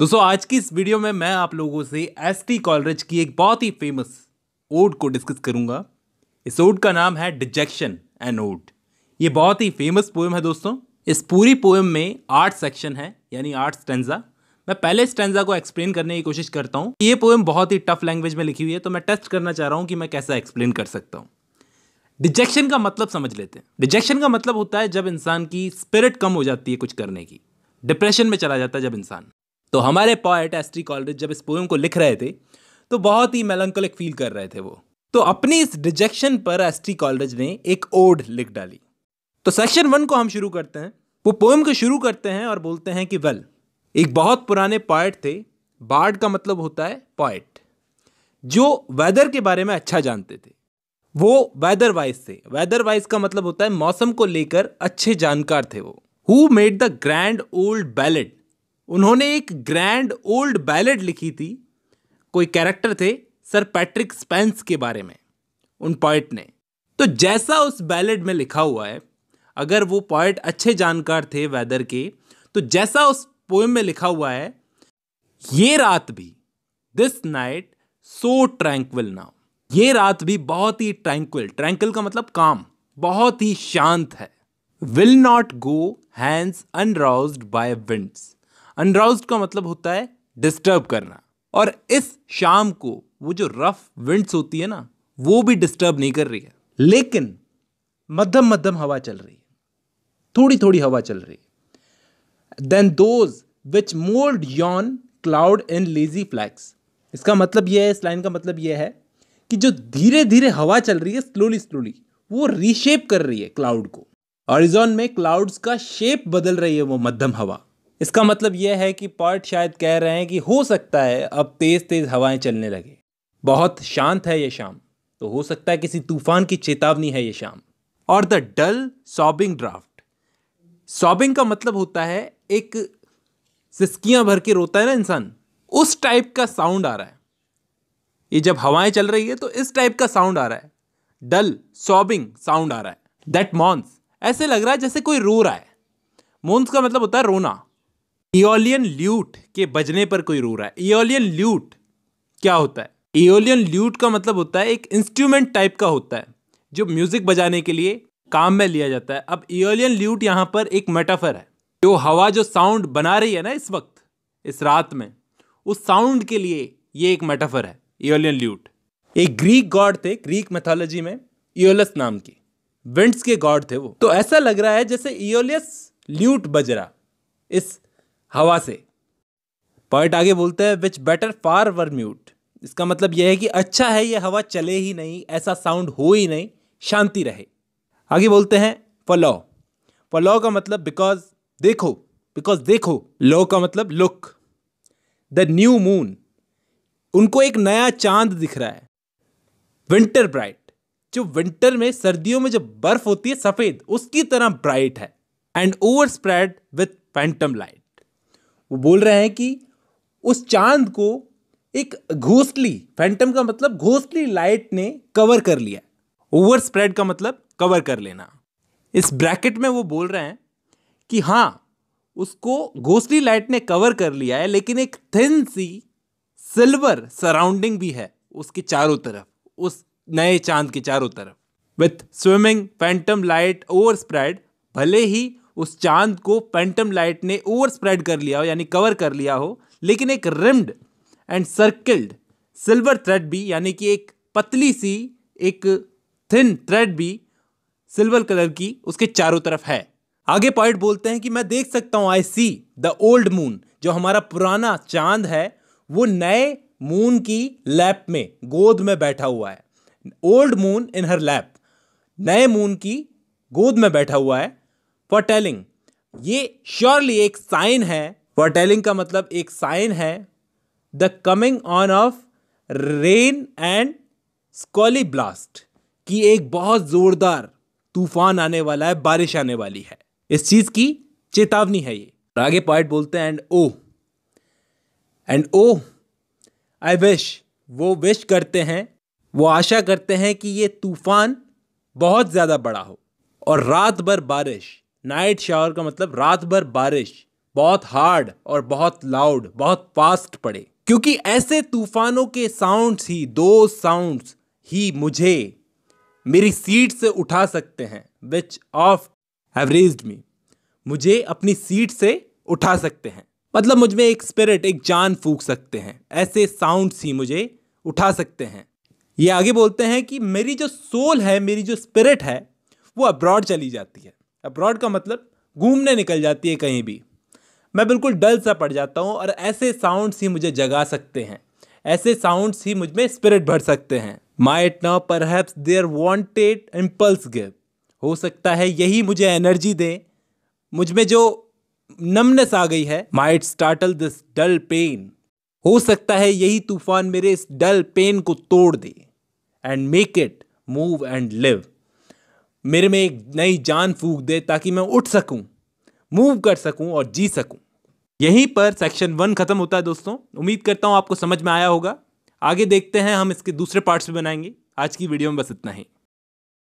दोस्तों आज की इस वीडियो में मैं आप लोगों से एस टी कॉलरेज की एक बहुत ही फेमस ओड को डिस्कस करूंगा इस ओड का नाम है डिजेक्शन एन ओड ये बहुत ही फेमस पोएम है दोस्तों इस पूरी पोएम में आठ सेक्शन है यानी आठ स्टेंजा मैं पहले स्टेंजा को एक्सप्लेन करने की कोशिश करता हूँ ये पोएम बहुत ही टफ लैंग्वेज में लिखी हुई है तो मैं टेस्ट करना चाह रहा हूँ कि मैं कैसा एक्सप्लेन कर सकता हूँ डिजेक्शन का मतलब समझ लेते हैं डिजेक्शन का मतलब होता है जब इंसान की स्पिरिट कम हो जाती है कुछ करने की डिप्रेशन में चला जाता है जब इंसान तो हमारे पॉइट एस्ट्री कॉलरिज जब इस पोएम को लिख रहे थे तो बहुत ही मेलंकलिक फील कर रहे थे वो तो अपनी इस डिजेक्शन पर एस्ट्री कॉलरिज ने एक ओड लिख डाली तो सेक्शन वन को हम शुरू करते हैं वो पोएम को शुरू करते हैं और बोलते हैं कि वेल एक बहुत पुराने पॉइट थे बार्ड का मतलब होता है पॉइट जो वेदर के बारे में अच्छा जानते थे वो वेदर वाइज थे वेदर वाइज का मतलब होता है मौसम को लेकर अच्छे जानकार थे वो who made the grand old ballad उन्होंने एक ग्रैंड ओल्ड बैलेड लिखी थी कोई कैरेक्टर थे सर पैट्रिक स्पेंस के बारे में उन पॉइट ने तो जैसा उस बैलेड में लिखा हुआ है अगर वो पॉइट अच्छे जानकार थे वेदर के तो जैसा उस पोएम में लिखा हुआ है ये रात भी this night so tranquil now ये रात भी बहुत ही ट्रैंक्विल ट्रैंक्विल का मतलब काम बहुत ही शांत है will not go hands unroused by winds unroused का मतलब होता है डिस्टर्ब करना और इस शाम को वो जो रफ विंड्स होती है ना वो भी डिस्टर्ब नहीं कर रही है लेकिन मध्यम मध्यम हवा चल रही है थोड़ी थोड़ी हवा चल रही है then those which mould yon cloud in lazy flakes इसका मतलब यह है इस लाइन का मतलब यह है कि जो धीरे धीरे हवा चल रही है स्लोली स्लोली वो रीशेप कर रही है क्लाउड को ऑरिजॉन में क्लाउड्स का शेप बदल रही है वो मध्यम हवा इसका मतलब यह है कि पार्ट शायद कह रहे हैं कि हो सकता है अब तेज़ तेज़ हवाएं चलने लगे बहुत शांत है यह शाम तो हो सकता है किसी तूफान की चेतावनी है यह शाम और the dull sobbing draft sobbing का मतलब होता है एक सिस्कियां भर के रोता है ना इंसान उस टाइप का साउंड आ रहा है ये जब हवाएं चल रही है तो इस टाइप का साउंड आ रहा है डल सॉबिंग साउंड आ रहा है दैट मॉन्स ऐसे लग रहा है जैसे कोई रो रहा है मोन्स का मतलब होता है रोना इओलियन ल्यूट के बजने पर कोई रो रहा है इओलियन ल्यूट क्या होता है इओलियन ल्यूट का मतलब होता है एक इंस्ट्रूमेंट टाइप का होता है जो म्यूजिक बजाने के लिए काम में लिया जाता है अब इओलियन ल्यूट यहाँ पर एक मेटाफर है जो हवा जो साउंड बना रही है ना इस वक्त इस रात में उस साउंड के लिए ये एक मेटाफर है इओलियन ल्यूट एक ग्रीक गॉड थे ग्रीक मैथोलॉजी में इओलस नाम की विंड्स के गॉड थे वो तो ऐसा लग रहा है जैसे इओलियस ल्यूट बज रहा इस हवा से पॉइंट आगे बोलते हैं विच बेटर फार वर म्यूट इसका मतलब यह है कि अच्छा है यह हवा चले ही नहीं ऐसा साउंड हो ही नहीं शांति रहे आगे बोलते हैं फॉर लॉ का मतलब बिकॉज देखो बिकॉज देखो लो का मतलब लुक द न्यू मून उनको एक नया चांद दिख रहा है विंटर ब्राइट जो विंटर में सर्दियों में जो बर्फ होती है सफ़ेद उसकी तरह ब्राइट है and overspread with phantom light वो बोल रहे हैं कि उस चांद को एक घोसली फैंटम का मतलब घोसली लाइट ने कवर कर लिया ओवर स्प्रेड का मतलब कवर कर लेना इस ब्रैकेट में वो बोल रहे हैं कि हाँ उसको घोसली लाइट ने कवर कर लिया है लेकिन एक थिन सी सिल्वर सराउंडिंग भी है उसके चारों तरफ उस नए चांद के चारों तरफ with swimming phantom light overspread भले ही उस चांद को पेंटम लाइट ने ओवर स्प्रेड कर लिया हो यानी कवर कर लिया हो लेकिन एक rimmed and circled silver thread भी यानी कि एक पतली सी एक थिन थ्रेड भी सिल्वर कलर की उसके चारों तरफ है आगे पॉइंट बोलते हैं कि मैं देख सकता हूँ I see the old moon जो हमारा पुराना चांद है वो नए मून की लैप में गोद में बैठा हुआ है old moon in her lap नए मून की गोद में बैठा हुआ है टेलिंग ये श्योरली एक साइन है फॉर टेलिंग का मतलब एक साइन है the coming on of rain and squally blast कि एक बहुत ज़ोरदार तूफान आने वाला है बारिश आने वाली है इस चीज़ की चेतावनी है ये आगे पॉइंट बोलते हैं and O and O I wish वो विश करते हैं वो आशा करते हैं कि ये तूफान बहुत ज़्यादा बड़ा हो और रात भर बारिश नाइट शावर का मतलब रात भर बारिश बहुत हार्ड और बहुत लाउड बहुत फास्ट पड़े क्योंकि ऐसे तूफानों के साउंड्स ही दो साउंड्स ही मुझे मेरी सीट से उठा सकते हैं विच ऑफ एवरेज मी मुझे अपनी सीट से उठा सकते हैं मतलब मुझ में एक स्पिरिट एक जान फूक सकते हैं ऐसे साउंड्स ही मुझे उठा सकते हैं ये आगे बोलते हैं कि मेरी जो सोल है मेरी जो स्पिरिट है वो अब्रॉड चली जाती है अब्रॉड का मतलब घूमने निकल जाती है कहीं भी मैं बिल्कुल डल सा पड़ जाता हूँ और ऐसे साउंड्स ही मुझे जगा सकते हैं ऐसे साउंड्स ही मुझ में स्पिरिट भर सकते हैं might now perhaps their wonted impulse give हो सकता है यही मुझे एनर्जी दे मुझ में जो नमनेस आ गई है might startle this dull pain हो सकता है यही तूफान मेरे इस डल पेन को तोड़ दे and make it move and live मेरे में एक नई जान फूक दे ताकि मैं उठ सकूं मूव कर सकूं और जी सकूं यहीं पर सेक्शन वन ख़त्म होता है दोस्तों उम्मीद करता हूँ आपको समझ में आया होगा आगे देखते हैं हम इसके दूसरे पार्ट्स भी बनाएंगे आज की वीडियो में बस इतना ही